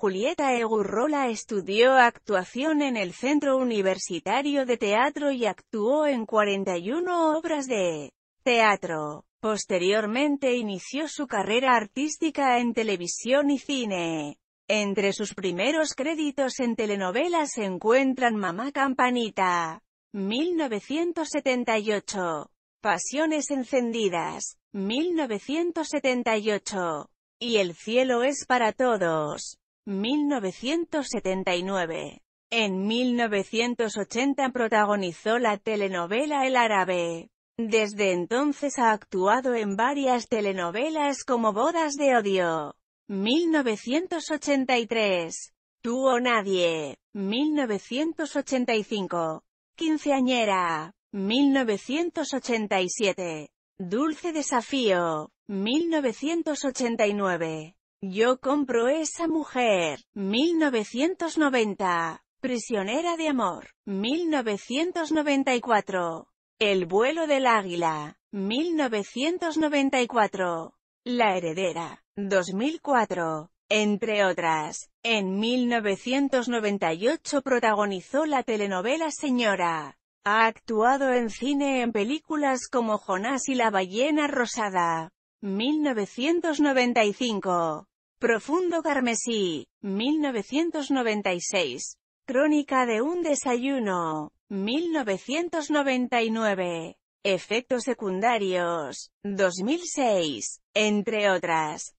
Julieta Egurrola estudió actuación en el Centro Universitario de Teatro y actuó en 41 obras de teatro. Posteriormente inició su carrera artística en televisión y cine. Entre sus primeros créditos en telenovelas se encuentran Mamá Campanita, 1978, Pasiones encendidas, 1978, y El cielo es para todos, 1979. En 1980 protagonizó la telenovela El Árabe. Desde entonces ha actuado en varias telenovelas como Bodas de Odio, 1983, Tú o Nadie, 1985, Quinceañera, 1987, Dulce Desafío, 1989. Yo compro esa mujer. 1990. Prisionera de amor. 1994. El vuelo del águila. 1994. La heredera. 2004. Entre otras, en 1998 protagonizó la telenovela Señora. Ha actuado en cine en películas como Jonás y la ballena rosada. 1995. Profundo Carmesí, 1996. Crónica de un desayuno, 1999. Efectos secundarios, 2006, entre otras.